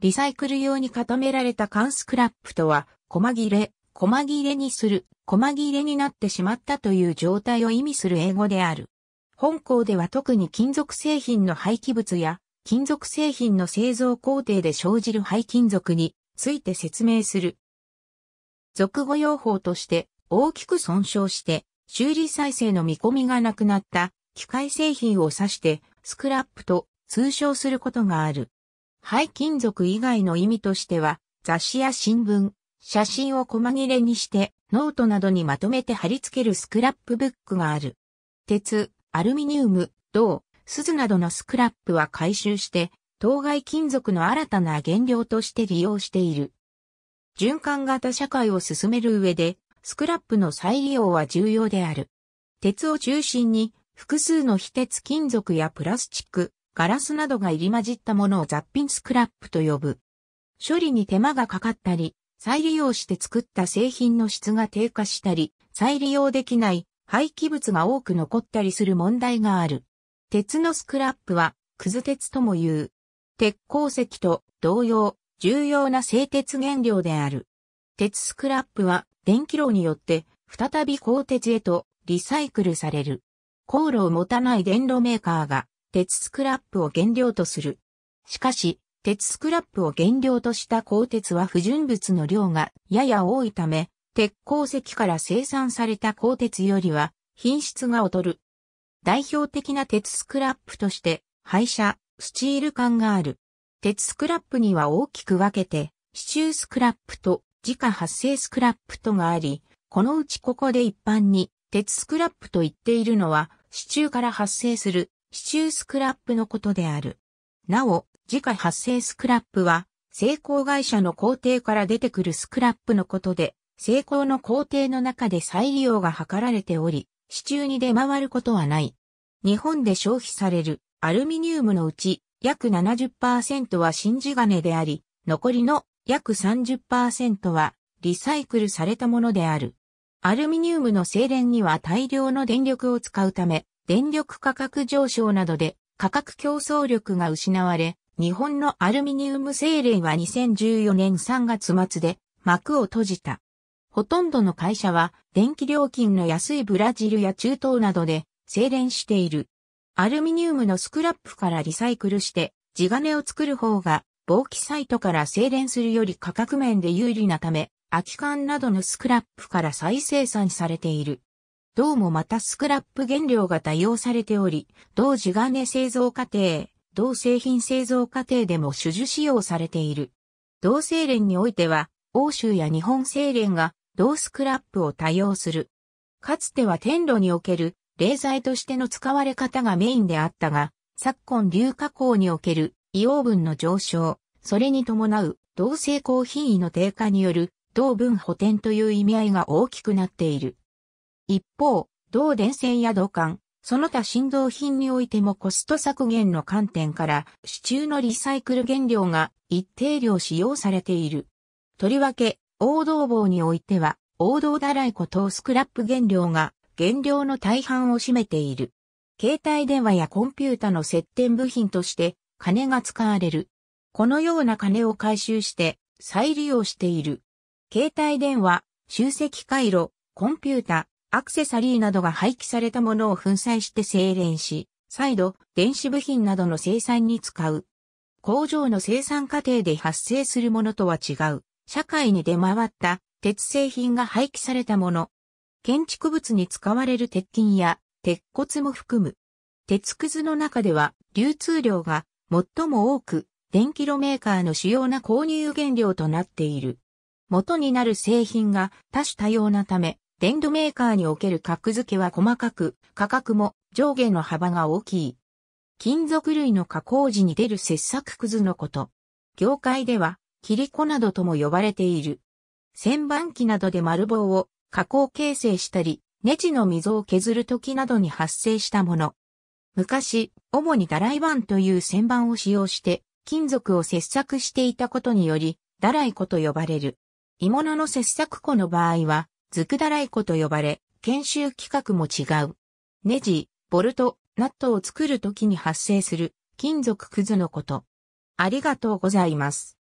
リサイクル用に固められた缶スクラップとは、細切れ、細切れにする、細切れになってしまったという状態を意味する英語である。本校では特に金属製品の廃棄物や、金属製品の製造工程で生じる廃金属について説明する。俗語用法として、大きく損傷して、修理再生の見込みがなくなった機械製品を指して、スクラップと通称することがある。廃金属以外の意味としては、雑誌や新聞、写真を細切れにして、ノートなどにまとめて貼り付けるスクラップブックがある。鉄、アルミニウム、銅、鈴などのスクラップは回収して、当該金属の新たな原料として利用している。循環型社会を進める上で、スクラップの再利用は重要である。鉄を中心に、複数の非鉄金属やプラスチック、ガラスなどが入り混じったものを雑品スクラップと呼ぶ。処理に手間がかかったり、再利用して作った製品の質が低下したり、再利用できない廃棄物が多く残ったりする問題がある。鉄のスクラップは、くず鉄とも言う。鉄鉱石と同様、重要な製鉄原料である。鉄スクラップは、電気炉によって、再び鋼鉄へとリサイクルされる。航路を持たない電炉メーカーが鉄スクラップを原料とする。しかし、鉄スクラップを原料とした鋼鉄は不純物の量がやや多いため、鉄鉱石から生産された鋼鉄よりは品質が劣る。代表的な鉄スクラップとして、廃車、スチール管がある。鉄スクラップには大きく分けて、支柱スクラップと自家発生スクラップとがあり、このうちここで一般に鉄スクラップと言っているのは、支柱から発生する支中スクラップのことである。なお、自家発生スクラップは、成功会社の工程から出てくるスクラップのことで、成功の工程の中で再利用が図られており、支中に出回ることはない。日本で消費されるアルミニウムのうち約70%は新地金であり、残りの約30%はリサイクルされたものである。アルミニウムの精錬には大量の電力を使うため、電力価格上昇などで価格競争力が失われ、日本のアルミニウム精錬は2014年3月末で幕を閉じた。ほとんどの会社は電気料金の安いブラジルや中東などで精錬している。アルミニウムのスクラップからリサイクルして地金を作る方が防気サイトから精錬するより価格面で有利なため、空き缶などのスクラップから再生産されている。銅もまたスクラップ原料が多用されており、銅地金製造過程、銅製品製造過程でも種々使用されている。銅製錬においては、欧州や日本製錬が銅スクラップを多用する。かつては天炉における冷剤としての使われ方がメインであったが、昨今硫化鉱における硫黄分の上昇、それに伴う銅製鋼品位の低下による銅分補填という意味合いが大きくなっている。一方、同電線や土管、その他振動品においてもコスト削減の観点から、支柱のリサイクル原料が一定量使用されている。とりわけ、王道棒においては、王道だらいことスクラップ原料が原料の大半を占めている。携帯電話やコンピュータの接点部品として金が使われる。このような金を回収して再利用している。携帯電話、集積回路、コンピュータ、アクセサリーなどが廃棄されたものを粉砕して精錬し、再度、電子部品などの生産に使う。工場の生産過程で発生するものとは違う。社会に出回った鉄製品が廃棄されたもの。建築物に使われる鉄筋や鉄骨も含む。鉄くずの中では流通量が最も多く、電気炉メーカーの主要な購入原料となっている。元になる製品が多種多様なため、電動メーカーにおける格付けは細かく、価格も上下の幅が大きい。金属類の加工時に出る切削くずのこと。業界では、切り粉などとも呼ばれている。旋盤機などで丸棒を加工形成したり、ネジの溝を削る時などに発生したもの。昔、主にダラインという旋盤を使用して、金属を切削していたことにより、ダライ粉と呼ばれる。鋳物の切削粉の場合は、ずくだらいこと呼ばれ、研修規格も違う。ネジ、ボルト、ナットを作るときに発生する金属くずのこと。ありがとうございます。